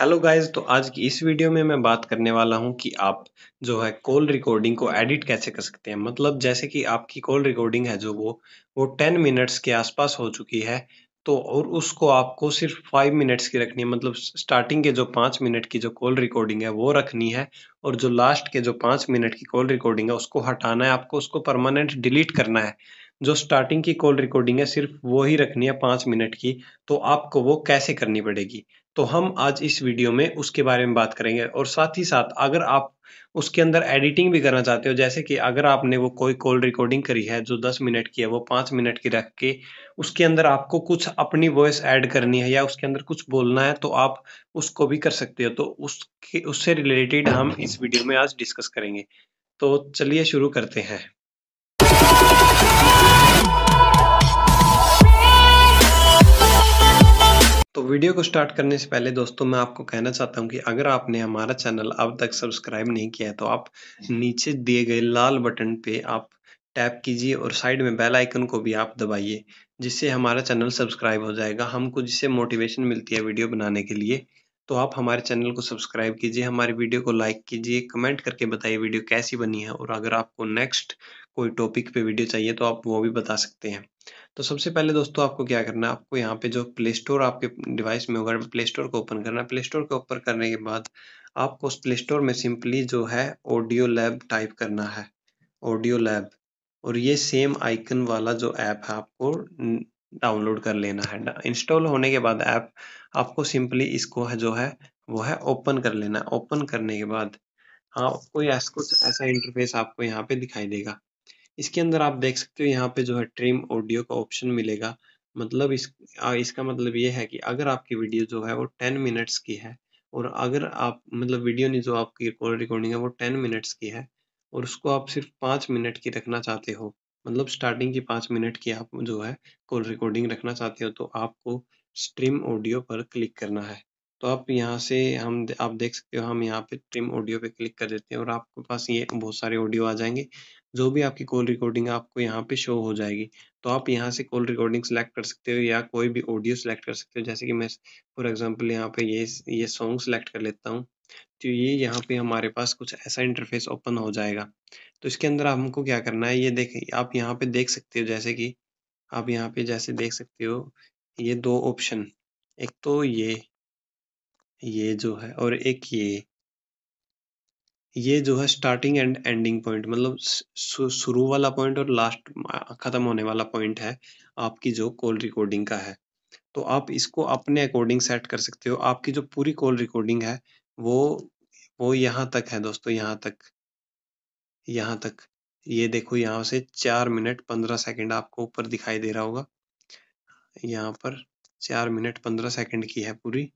hello guys तो आज की इस वीडियो में मैं बात करने वाला हूं कि आप जो है कॉल रिकॉर्डिंग को एडिट कैसे कर सकते हैं मतलब जैसे कि आपकी कॉल रिकॉर्डिंग है जो वो वो टेन मिनट्स के आसपास हो चुकी है तो और उसको आपको सिर्फ फाइव मिनट्स की रखनी है मतलब स्टार्टिंग के जो पाँच मिनट की जो कॉल रिकॉर्डिंग है वो रखनी है और जो लास्ट के जो पाँच मिनट की कॉल रिकॉर्डिंग है उसको हटाना है आपको उसको परमानेंट डिलीट करना है जो स्टार्टिंग की कॉल रिकॉर्डिंग है सिर्फ वो ही रखनी है पाँच मिनट की तो आपको वो कैसे करनी पड़ेगी तो हम आज इस वीडियो में उसके बारे में बात करेंगे और साथ ही साथ अगर आप उसके अंदर एडिटिंग भी करना चाहते हो जैसे कि अगर आपने वो कोई कॉल रिकॉर्डिंग करी है जो 10 मिनट की है वो 5 मिनट की रख के उसके अंदर आपको कुछ अपनी वॉइस ऐड करनी है या उसके अंदर कुछ बोलना है तो आप उसको भी कर सकते हो तो उसके उससे रिलेटेड हम इस वीडियो में आज डिस्कस करेंगे तो चलिए शुरू करते हैं तो वीडियो को स्टार्ट करने से पहले दोस्तों मैं आपको कहना चाहता हूं कि अगर आपने हमारा चैनल अब तक सब्सक्राइब नहीं किया है तो आप नीचे दिए गए लाल बटन पे आप टैप कीजिए और साइड में बेल आइकन को भी आप दबाइए जिससे हमारा चैनल सब्सक्राइब हो जाएगा हमको जिससे मोटिवेशन मिलती है वीडियो बनाने के लिए तो आप हमारे चैनल को सब्सक्राइब कीजिए हमारी वीडियो को लाइक कीजिए कमेंट करके बताइए वीडियो कैसी बनी है और अगर आपको नेक्स्ट कोई टॉपिक पे वीडियो चाहिए तो आप वो भी बता सकते हैं तो सबसे पहले दोस्तों आपको क्या करना है आपको यहाँ पे जो प्ले स्टोर आपके डिवाइस में होगा प्ले स्टोर को ओपन करना है प्ले स्टोर को ओपन करने के बाद आपको उस प्ले स्टोर में सिंपली जो है ऑडियो लैब टाइप करना है ऑडियो लैब और ये सेम आइकन वाला जो ऐप है आपको डाउनलोड कर लेना है इंस्टॉल होने के बाद ऐप आपको सिंपली इसको है जो है वो है ओपन कर लेना ओपन करने के बाद हाँ कोई ऐसा कुछ ऐसा इंटरफेस आपको यहाँ पे दिखाई देगा इसके अंदर आप देख सकते हो यहाँ पे जो है ट्रिम ऑडियो का ऑप्शन मिलेगा मतलब इस आ, इसका मतलब ये है कि अगर आपकी वीडियो जो है वो टेन मिनट्स की है और अगर आप मतलब वीडियो ने जो आपकी रिकॉर्डिंग है वो टेन मिनट्स की है और उसको आप सिर्फ पाँच मिनट की रखना चाहते हो मतलब स्टार्टिंग की पाँच मिनट की आप जो है कॉल रिकॉर्डिंग रखना चाहते हो तो आपको स्ट्रीम ऑडियो पर क्लिक करना है तो आप यहाँ से हम आप देख सकते हो हम यहाँ पे ट्रिम ऑडियो पे क्लिक कर देते हैं और आपके पास ये बहुत सारे ऑडियो आ जाएंगे जो भी आपकी कॉल रिकॉर्डिंग है आपको यहाँ पे शो हो जाएगी तो आप यहाँ से कॉल रिकॉर्डिंग सेलेक्ट कर सकते हो या कोई भी ऑडियो सेलेक्ट कर सकते हो जैसे कि मैं फॉर एग्जांपल यहाँ पे ये ये सॉन्ग सेलेक्ट कर लेता हूँ तो ये यहाँ पे हमारे पास कुछ ऐसा इंटरफेस ओपन हो जाएगा तो इसके अंदर हमको क्या करना है ये देख आप यहाँ पे देख सकते हो जैसे कि आप यहाँ पे जैसे देख सकते हो ये दो ऑप्शन एक तो ये ये जो है और एक ये ये जो है स्टार्टिंग एंड एंडिंग पॉइंट मतलब शुरू वाला पॉइंट और लास्ट खत्म होने वाला पॉइंट है आपकी जो कॉल रिकॉर्डिंग का है तो आप इसको अपने अकॉर्डिंग सेट कर सकते हो आपकी जो पूरी कॉल रिकॉर्डिंग है वो वो यहाँ तक है दोस्तों यहाँ तक यहाँ तक ये देखो यहाँ से चार मिनट पंद्रह सेकंड आपको ऊपर दिखाई दे रहा होगा यहाँ पर चार मिनट पंद्रह सेकंड की है पूरी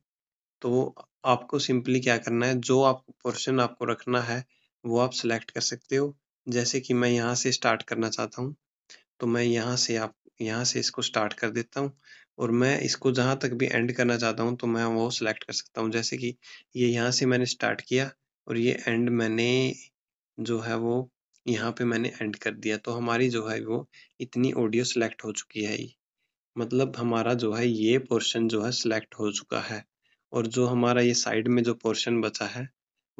तो आपको सिंपली क्या करना है जो आप पोर्शन आपको रखना है वो आप सेलेक्ट कर सकते हो जैसे कि मैं यहाँ से स्टार्ट करना चाहता हूँ तो मैं यहाँ से आप यहाँ से इसको स्टार्ट कर देता हूँ और मैं इसको जहाँ तक भी एंड करना चाहता हूँ तो मैं वो सिलेक्ट कर सकता हूँ जैसे कि ये यह यहाँ से मैंने स्टार्ट किया और ये एंड मैंने जो है वो यहाँ पे मैंने एंड कर दिया तो हमारी जो है वो इतनी ऑडियो सिलेक्ट हो चुकी है मतलब हमारा जो है ये पोर्शन जो है सिलेक्ट हो चुका है और जो हमारा ये साइड में जो पोर्शन बचा है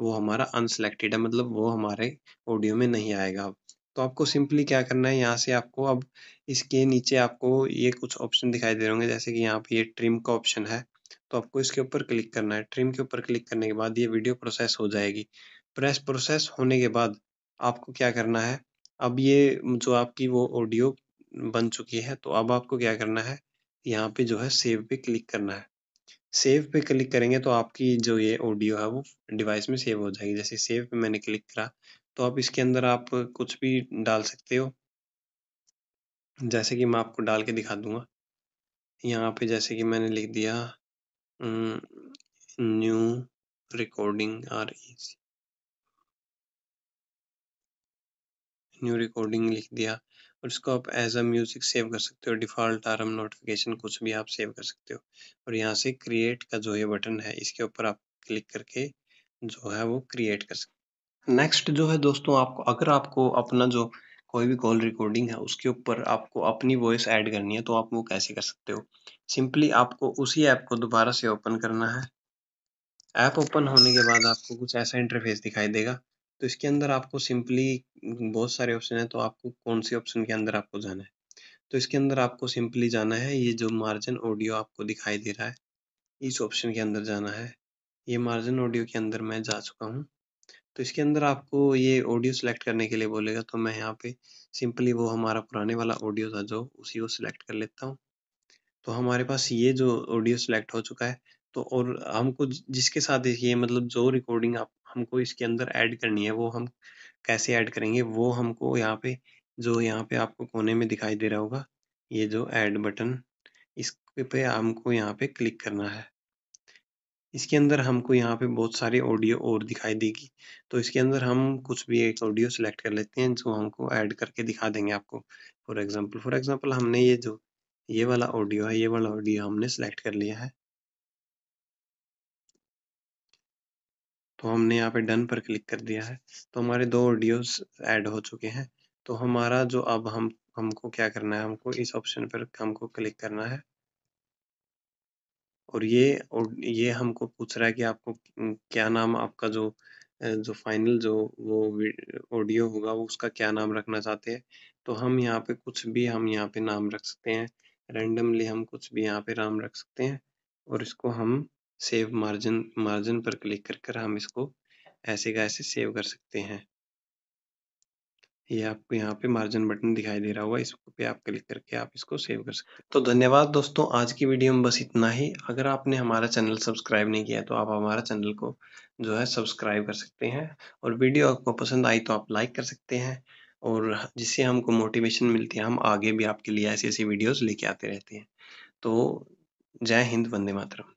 वो हमारा अनसेलेक्टेड है मतलब वो हमारे ऑडियो में नहीं आएगा अब तो आपको सिंपली क्या करना है यहाँ से आपको अब इसके नीचे आपको ये कुछ ऑप्शन दिखाई दे रहे होंगे जैसे कि यहाँ पे ये ट्रिम का ऑप्शन है तो आपको इसके ऊपर क्लिक करना है ट्रिम के ऊपर क्लिक करने के बाद ये वीडियो प्रोसेस हो जाएगी प्रेस प्रोसेस होने के बाद आपको क्या करना है अब ये जो आपकी वो ऑडियो बन चुकी है तो अब आपको क्या करना है यहाँ पे जो है सेव पे क्लिक करना है सेव पे क्लिक करेंगे तो आपकी जो ये ऑडियो है वो डिवाइस में सेव हो जाएगी जैसे सेव पे मैंने क्लिक करा तो आप इसके अंदर आप कुछ भी डाल सकते हो जैसे कि मैं आपको डाल के दिखा दूंगा यहाँ पे जैसे कि मैंने लिख दिया new recording are is new recording लिख दिया और इसको आप एज अ म्यूजिक सेव कर सकते हो डिफ़ॉल्ट आरम नोटिफिकेशन कुछ भी आप सेव कर सकते हो और यहाँ से क्रिएट का जो ये बटन है इसके ऊपर आप क्लिक करके जो है वो क्रिएट कर सकते नेक्स्ट जो है दोस्तों आपको अगर आपको अपना जो कोई भी कॉल रिकॉर्डिंग है उसके ऊपर आपको अपनी वॉइस ऐड करनी है तो आप वो कैसे कर सकते हो सिंपली आपको उसी ऐप को दोबारा से ओपन करना है ऐप ओपन होने के बाद आपको कुछ ऐसा इंटरफेस दिखाई देगा तो इसके अंदर आपको सिंपली बहुत सारे ऑप्शन है तो आपको कौन से ऑप्शन के अंदर आपको जाना है तो इसके अंदर आपको सिंपली जाना है ये जो मार्जिन ऑडियो आपको दिखाई दे रहा है इस ऑप्शन के अंदर जाना है ये मार्जिन ऑडियो के अंदर मैं जा चुका हूँ तो इसके अंदर आपको ये ऑडियो सिलेक्ट करने के लिए बोलेगा तो मैं यहाँ पे सिंपली वो हमारा पुराने वाला ऑडियो था जो उसी को सिलेक्ट कर लेता हूँ तो हमारे पास ये जो ऑडियो सिलेक्ट हो चुका है तो और हमको जिसके साथ ये मतलब जो रिकॉर्डिंग आप हमको इसके अंदर ऐड करनी है वो हम कैसे ऐड करेंगे वो हमको यहाँ पे जो यहाँ पे आपको कोने में दिखाई दे रहा होगा ये जो ऐड बटन इस पे हमको यहाँ पे क्लिक करना है इसके अंदर हमको यहाँ पे बहुत सारे ऑडियो और दिखाई देगी तो इसके अंदर हम कुछ भी एक ऑडियो सेलेक्ट कर लेते हैं जो हमको ऐड करके दिखा देंगे आपको फॉर एग्जांपल फॉर एग्जांपल हमने ये जो ये वाला ऑडियो है ये वाला ऑडियो हमने सेलेक्ट कर लिया है तो हमने यहाँ पे डन पर क्लिक कर दिया है तो हमारे दो ऑडियोज ऐड हो चुके हैं तो हमारा जो अब हम हमको क्या करना है हमको इस ऑप्शन पर हमको क्लिक करना है और ये और ये हमको पूछ रहा है कि आपको क्या नाम आपका जो जो फाइनल जो वो ऑडियो होगा वो उसका क्या नाम रखना चाहते हैं तो हम यहाँ पे कुछ भी हम यहाँ पे नाम रख सकते हैं रेंडमली हम कुछ भी यहाँ पे नाम रख सकते हैं और इसको हम सेव मार्जिन मार्जिन पर क्लिक कर कर हम इसको ऐसे का ऐसे सेव कर सकते हैं ये आपको यहाँ पे मार्जिन बटन दिखाई दे रहा होगा इस पे आप क्लिक करके आप इसको सेव कर सकते तो धन्यवाद दोस्तों आज की वीडियो में बस इतना ही अगर आपने हमारा चैनल सब्सक्राइब नहीं किया तो आप हमारा चैनल को जो है सब्सक्राइब कर सकते हैं और वीडियो आपको पसंद आई तो आप लाइक कर सकते हैं और जिससे हमको मोटिवेशन मिलती है हम आगे भी आपके लिए ऐसी ऐसी वीडियोज़ लेके आते रहते हैं तो जय हिंद वंदे मातरम